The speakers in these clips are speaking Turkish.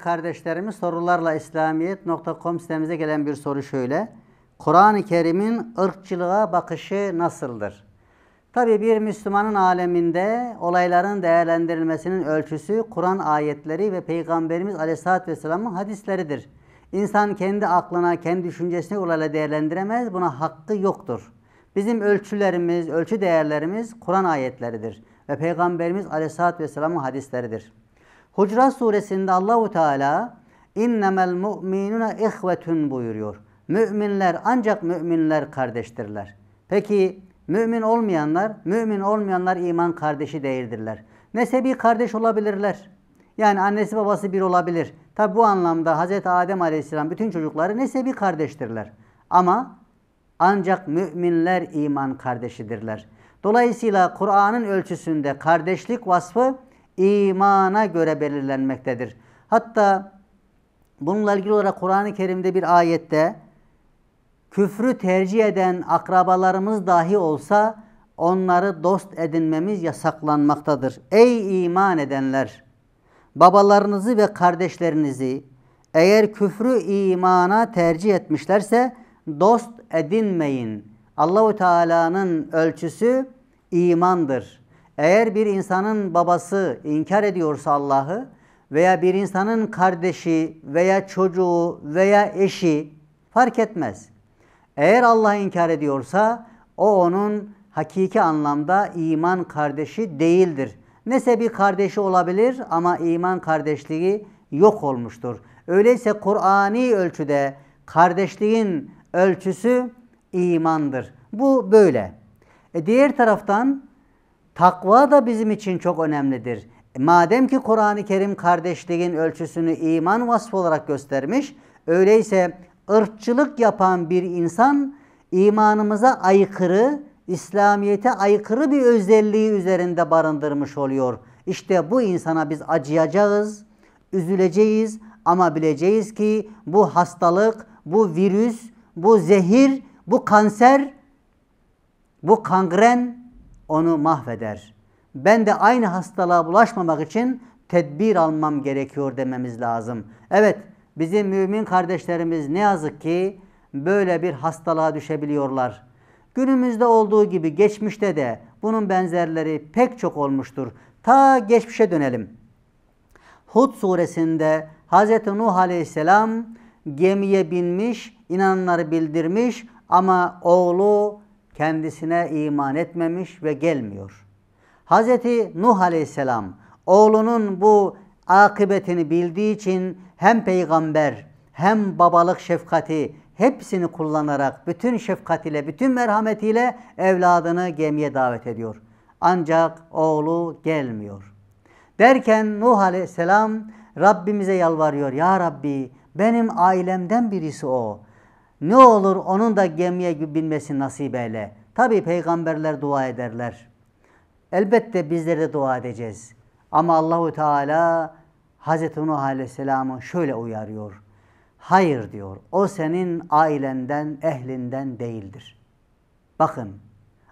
kardeşlerimiz sorularla İslamiyet.com sitemize gelen bir soru şöyle. Kur'an-ı Kerim'in ırkçılığa bakışı nasıldır? Tabi bir Müslümanın aleminde olayların değerlendirilmesinin ölçüsü Kur'an ayetleri ve Peygamberimiz Aleyhisselatü Vesselam'ın hadisleridir. İnsan kendi aklına, kendi düşüncesine olayla değerlendiremez. Buna hakkı yoktur. Bizim ölçülerimiz, ölçü değerlerimiz Kur'an ayetleridir ve Peygamberimiz Aleyhisselatü Vesselam'ın hadisleridir. Hucurat suresinde Allahu Teala innemel mu'minuna ihvetun buyuruyor. Müminler ancak müminler kardeştirler. Peki mümin olmayanlar, mümin olmayanlar iman kardeşi değildirler. Nesebi kardeş olabilirler. Yani annesi babası bir olabilir. Tabi bu anlamda Hz. Adem Aleyhisselam bütün çocukları nesebi kardeştirler. Ama ancak müminler iman kardeşidirler. Dolayısıyla Kur'an'ın ölçüsünde kardeşlik vasfı imana göre belirlenmektedir. Hatta bununla ilgili olarak Kur'an-ı Kerim'de bir ayette küfrü tercih eden akrabalarımız dahi olsa onları dost edinmemiz yasaklanmaktadır. Ey iman edenler! Babalarınızı ve kardeşlerinizi eğer küfrü imana tercih etmişlerse dost edinmeyin. Allahu Teala'nın ölçüsü imandır. Eğer bir insanın babası inkar ediyorsa Allah'ı veya bir insanın kardeşi veya çocuğu veya eşi fark etmez. Eğer Allah'ı inkar ediyorsa o onun hakiki anlamda iman kardeşi değildir. bir kardeşi olabilir ama iman kardeşliği yok olmuştur. Öyleyse Kur'ani ölçüde kardeşliğin ölçüsü imandır. Bu böyle. E diğer taraftan Takva da bizim için çok önemlidir. Madem ki Kur'an-ı Kerim kardeşliğin ölçüsünü iman vasfı olarak göstermiş, öyleyse ırkçılık yapan bir insan imanımıza aykırı, İslamiyete aykırı bir özelliği üzerinde barındırmış oluyor. İşte bu insana biz acıyacağız, üzüleceğiz ama bileceğiz ki bu hastalık, bu virüs, bu zehir, bu kanser, bu kangren onu mahveder. Ben de aynı hastalığa bulaşmamak için tedbir almam gerekiyor dememiz lazım. Evet bizim mümin kardeşlerimiz ne yazık ki böyle bir hastalığa düşebiliyorlar. Günümüzde olduğu gibi geçmişte de bunun benzerleri pek çok olmuştur. Ta geçmişe dönelim. Hud suresinde Hz. Nuh aleyhisselam gemiye binmiş, inananları bildirmiş ama oğlu kendisine iman etmemiş ve gelmiyor. Hz. Nuh aleyhisselam oğlunun bu akıbetini bildiği için hem peygamber hem babalık şefkati hepsini kullanarak bütün şefkat ile bütün merhametiyle evladını gemiye davet ediyor. Ancak oğlu gelmiyor. Derken Nuh aleyhisselam Rabbimize yalvarıyor. Ya Rabbi benim ailemden birisi o. Ne olur onun da gemiye binmesi nasip eyle. Tabi peygamberler dua ederler. Elbette bizler de dua edeceğiz. Ama Allahu Teala Hazreti Nuh Aleyhisselam'ı şöyle uyarıyor. Hayır diyor. O senin ailenden, ehlinden değildir. Bakın.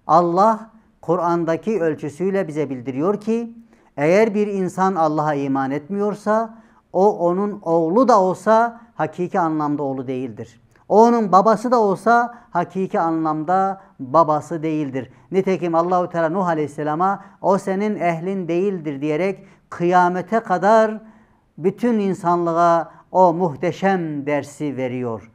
Allah Kur'an'daki ölçüsüyle bize bildiriyor ki eğer bir insan Allah'a iman etmiyorsa o onun oğlu da olsa hakiki anlamda oğlu değildir. Onun babası da olsa hakiki anlamda babası değildir. Nitekim Allahu Teala Nuh Aleyhisselam'a o senin ehlin değildir diyerek kıyamete kadar bütün insanlığa o muhteşem dersi veriyor.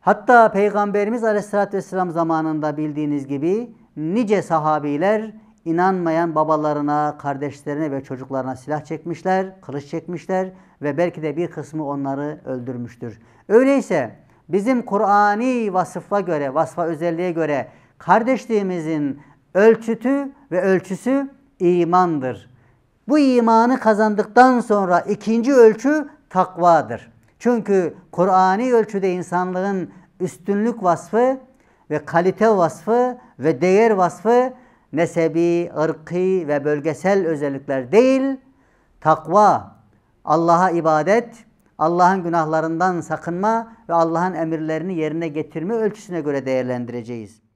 Hatta Peygamberimiz Aleyhisselatü Vesselam zamanında bildiğiniz gibi nice sahabiler inanmayan babalarına, kardeşlerine ve çocuklarına silah çekmişler, kılıç çekmişler ve belki de bir kısmı onları öldürmüştür. Öyleyse bizim Kur'ani vasıfa göre, vasfa özelliğe göre kardeşliğimizin ölçütü ve ölçüsü imandır. Bu imanı kazandıktan sonra ikinci ölçü takvadır. Çünkü Kur'ani ölçüde insanlığın üstünlük vasfı ve kalite vasfı ve değer vasfı nesebi, ırkı ve bölgesel özellikler değil, takva, Allah'a ibadet, Allah'ın günahlarından sakınma ve Allah'ın emirlerini yerine getirme ölçüsüne göre değerlendireceğiz.